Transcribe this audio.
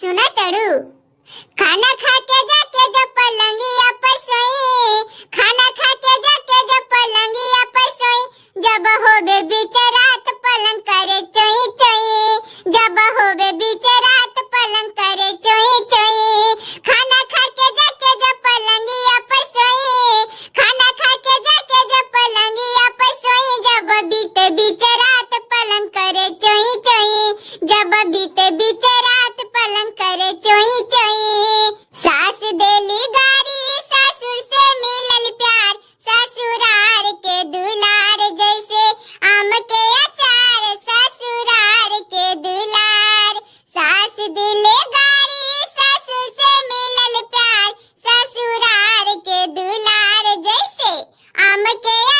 सुना तड़ू खाना खा के जा जाके जब पलंगिया पर सोई खाना खा के जा जाके जब पलंगिया पर सोई जब हो बे बीच रात तो पलंग करे चोई चोई जब हो बे बीच रात तो पलंग करे चोई चोई खाना खा के जा जाके जब पलंगिया पर सोई खाना खा के जा जाके जब पलंगिया पर सोई जब बीते बीच रात तो पलंग करे चोई चोई जब बीते बीच पालन करे चोई चोई सास देली गारी ससुर से मिलल प्यार ससुरार के दुलार जैसे आम के अचार ससुरार के दुलार सास दिले गारी ससुर से मिलल प्यार ससुरार के दुलार जैसे आम के